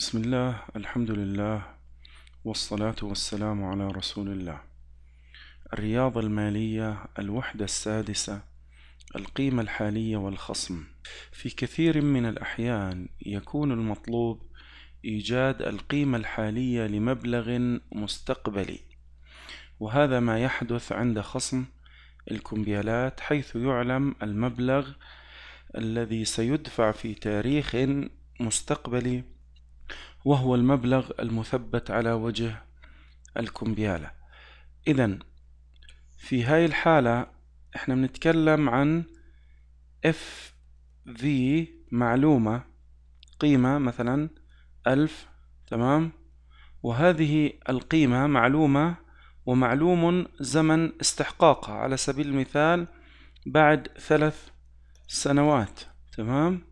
بسم الله الحمد لله والصلاة والسلام على رسول الله الرياضة المالية الوحدة السادسة القيمة الحالية والخصم في كثير من الأحيان يكون المطلوب إيجاد القيمة الحالية لمبلغ مستقبلي وهذا ما يحدث عند خصم الكمبيالات حيث يعلم المبلغ الذي سيدفع في تاريخ مستقبلي وهو المبلغ المثبت على وجه الكمبيالة إذا في هاي الحالة احنا بنتكلم عن اف في معلومة قيمة مثلا ألف تمام وهذه القيمة معلومة ومعلوم زمن استحقاقها على سبيل المثال بعد ثلاث سنوات تمام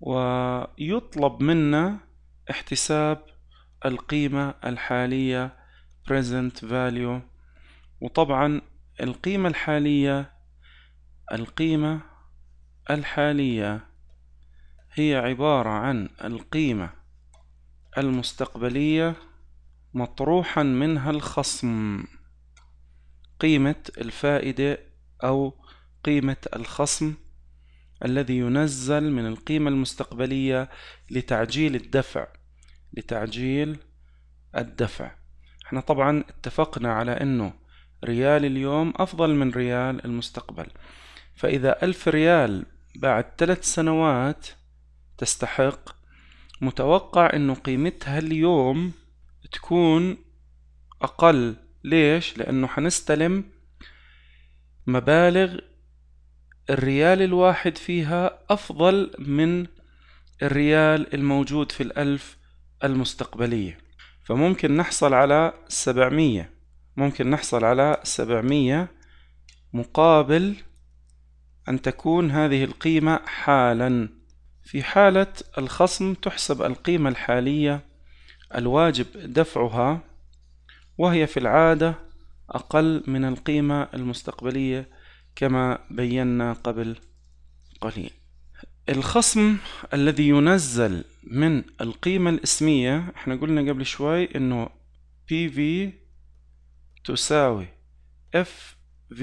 ويطلب منا احتساب القيمة الحالية present value وطبعا القيمة الحالية القيمة الحالية هي عبارة عن القيمة المستقبلية مطروحا منها الخصم قيمة الفائدة أو قيمة الخصم الذي ينزل من القيمة المستقبلية لتعجيل الدفع لتعجيل الدفع احنا طبعا اتفقنا على انه ريال اليوم افضل من ريال المستقبل فاذا الف ريال بعد ثلاث سنوات تستحق متوقع انه قيمتها اليوم تكون اقل ليش لانه حنستلم مبالغ الريال الواحد فيها أفضل من الريال الموجود في الألف المستقبلية فممكن نحصل على سبعمية ممكن نحصل على سبعمية مقابل أن تكون هذه القيمة حالا في حالة الخصم تحسب القيمة الحالية الواجب دفعها وهي في العادة أقل من القيمة المستقبلية كما بينا قبل قليل الخصم الذي ينزل من القيمة الاسمية احنا قلنا قبل شوي انه PV تساوي FV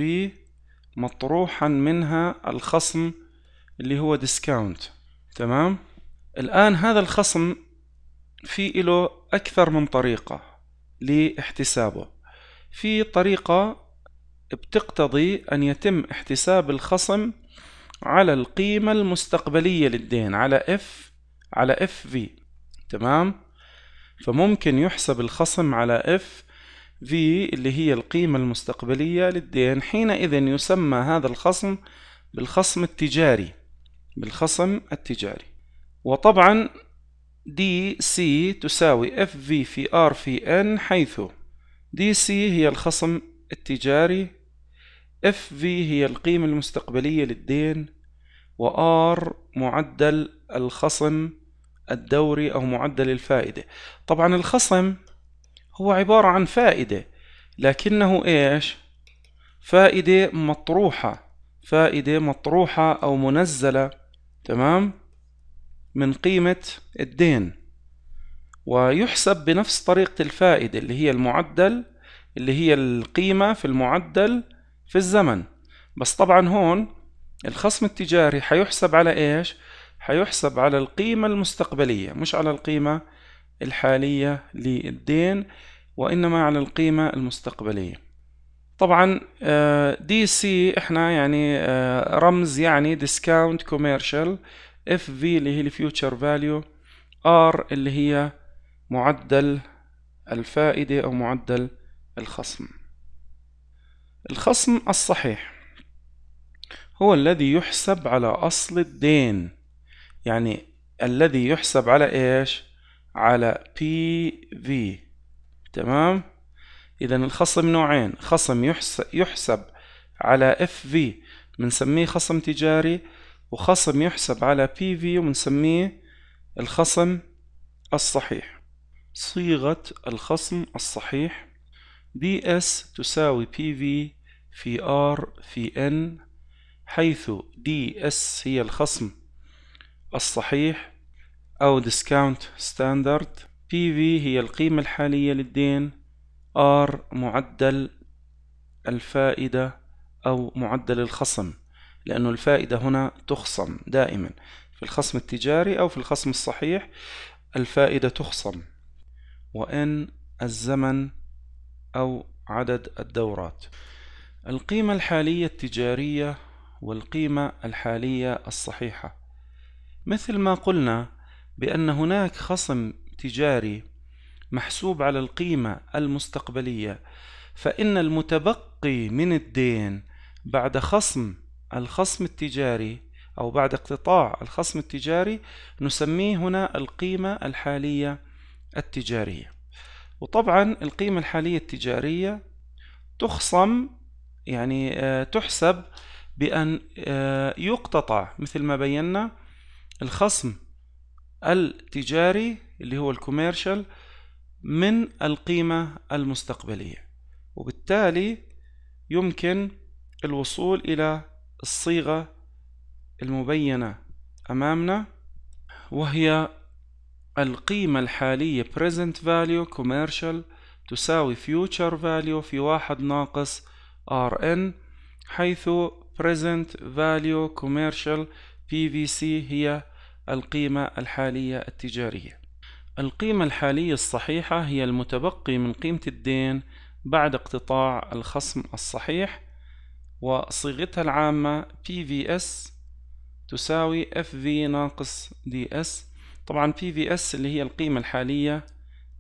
مطروحا منها الخصم اللي هو discount تمام الآن هذا الخصم في له أكثر من طريقة لاحتسابه في طريقة بتقتضي أن يتم احتساب الخصم على القيمة المستقبلية للدين على F على FV تمام فممكن يحسب الخصم على F V اللي هي القيمة المستقبلية للدين حينئذ يسمى هذا الخصم بالخصم التجاري بالخصم التجاري وطبعا دي سي تساوي اف في في ار في ان حيث دي سي هي الخصم التجاري FV هي القيمة المستقبلية للدين وآر معدل الخصم الدوري أو معدل الفائدة طبعا الخصم هو عبارة عن فائدة لكنه إيش فائدة مطروحة فائدة مطروحة أو منزلة تمام من قيمة الدين ويحسب بنفس طريقة الفائدة اللي هي المعدل اللي هي القيمة في المعدل في الزمن بس طبعا هون الخصم التجاري حيحسب على ايش حيحسب على القيمة المستقبلية مش على القيمة الحالية للدين وإنما على القيمة المستقبلية طبعا دي آه، سي احنا يعني آه، رمز يعني ديسكاونت كوميرشال اف في اللي هي الفيوتشر فاليو ار اللي هي معدل الفائدة او معدل الخصم الخصم الصحيح هو الذي يحسب على أصل الدين يعني الذي يحسب على إيش على PV تمام إذا الخصم نوعين خصم يحسب على FV بنسميه خصم تجاري وخصم يحسب على PV ونسميه الخصم الصحيح صيغة الخصم الصحيح دي اس تساوي بي في في ار في ان حيث دي اس هي الخصم الصحيح أو ديسكاونت ستاندرد بي في هي القيمة الحالية للدين ار معدل الفائدة أو معدل الخصم لأن الفائدة هنا تخصم دائما في الخصم التجاري أو في الخصم الصحيح الفائدة تخصم وإن الزمن أو عدد الدورات القيمة الحالية التجارية والقيمة الحالية الصحيحة مثل ما قلنا بأن هناك خصم تجاري محسوب على القيمة المستقبلية فإن المتبقي من الدين بعد خصم الخصم التجاري أو بعد اقتطاع الخصم التجاري نسميه هنا القيمة الحالية التجارية وطبعا القيمة الحالية التجارية تخصم يعني آه، تحسب بأن آه، يقتطع مثل ما بينا الخصم التجاري اللي هو الكوميرشال من القيمة المستقبلية وبالتالي يمكن الوصول إلى الصيغة المبينة أمامنا وهي القيمة الحالية present value commercial تساوي future value في واحد ناقص RN حيث present value commercial PVC هي القيمة الحالية التجارية القيمة الحالية الصحيحة هي المتبقي من قيمة الدين بعد اقتطاع الخصم الصحيح وصيغتها العامة PVS تساوي FV ناقص DS طبعا بي في اس اللي هي القيمة الحالية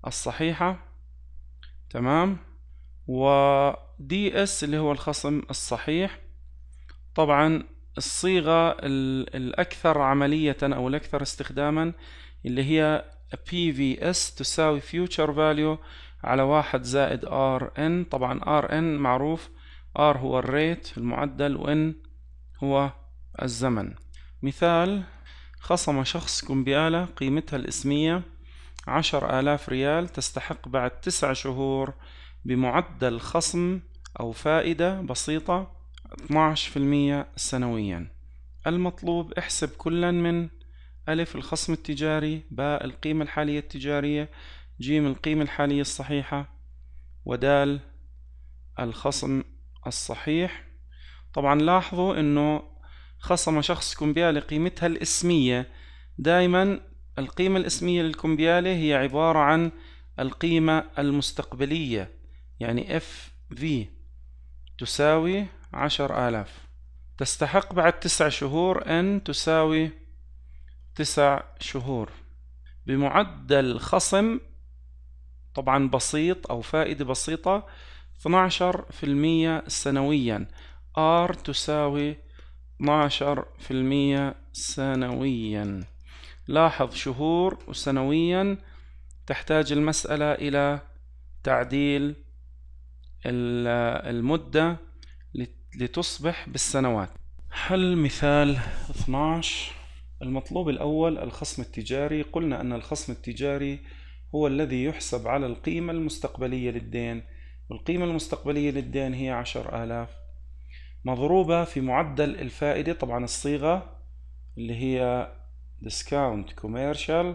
الصحيحة تمام ودي اس اللي هو الخصم الصحيح طبعا الصيغة الأكثر عملية أو الأكثر استخداما اللي هي PVS تساوي future value على واحد زائد RN طبعا RN معروف R هو الريت المعدل و N هو الزمن مثال خصم شخص كمبيالة قيمتها الاسمية عشر آلاف ريال تستحق بعد تسع شهور بمعدل خصم أو فائدة بسيطة 12% سنويا المطلوب احسب كلا من ألف الخصم التجاري باء القيمة الحالية التجارية جيم القيمة الحالية الصحيحة ودال الخصم الصحيح طبعا لاحظوا انه خصم شخص كمبيالة قيمتها الاسمية دائما القيمة الاسمية للكمبيالة هي عبارة عن القيمة المستقبلية يعني FV تساوي عشر آلاف تستحق بعد تسع شهور N تساوي تسع شهور بمعدل خصم طبعا بسيط أو فائدة بسيطة 12% سنويا R تساوي 12% سنويا لاحظ شهور وسنويا تحتاج المسألة إلى تعديل المدة لتصبح بالسنوات حل مثال 12 المطلوب الأول الخصم التجاري قلنا أن الخصم التجاري هو الذي يحسب على القيمة المستقبلية للدين والقيمة المستقبلية للدين هي آلاف مضروبة في معدل الفائدة طبعا الصيغة اللي هي discount commercial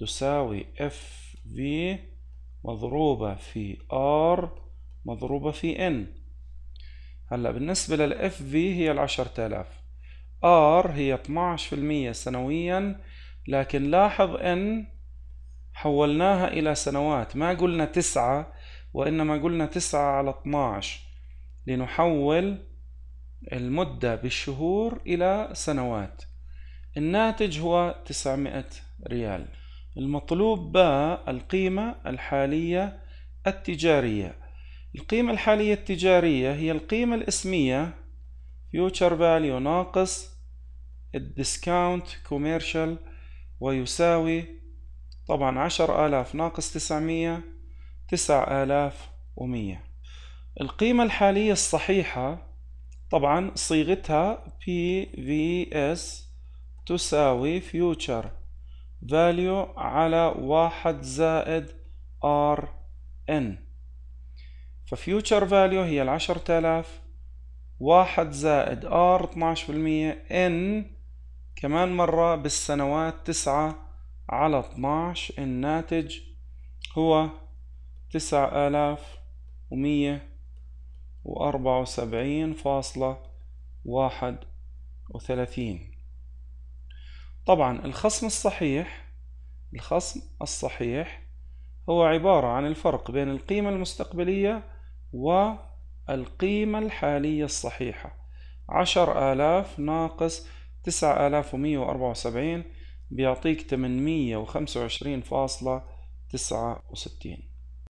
تساوي FV مضروبة في R مضروبة في N هلا بالنسبة لل FV هي العشرة آلاف R هي 12% سنويا لكن لاحظ N حولناها إلى سنوات ما قلنا تسعة وإنما قلنا تسعة على 12 لنحول المدة بالشهور إلى سنوات الناتج هو 900 ريال المطلوب باء القيمة الحالية التجارية القيمة الحالية التجارية هي القيمة الاسمية future value ناقص الديسكاونت كوميرشال ويساوي طبعا عشر آلاف ناقص تسعمية تسع آلاف ومية القيمة الحالية الصحيحة طبعا صيغتها PVS تساوي future value على واحد زائد RN ففيوتشر فاليو هي العشرة آلاف واحد زائد R بالمية ان كمان مرة بالسنوات تسعة على اتناش الناتج هو تسعة آلاف ومية وأربعة وسبعين فاصلة واحد وثلاثين طبعا الخصم الصحيح الخصم الصحيح هو عبارة عن الفرق بين القيمة المستقبلية والقيمة الحالية الصحيحة عشر آلاف ناقص تسعة آلاف ومية وأربعة وسبعين بيعطيك تمنمية وخمسة وعشرين فاصلة تسعة وستين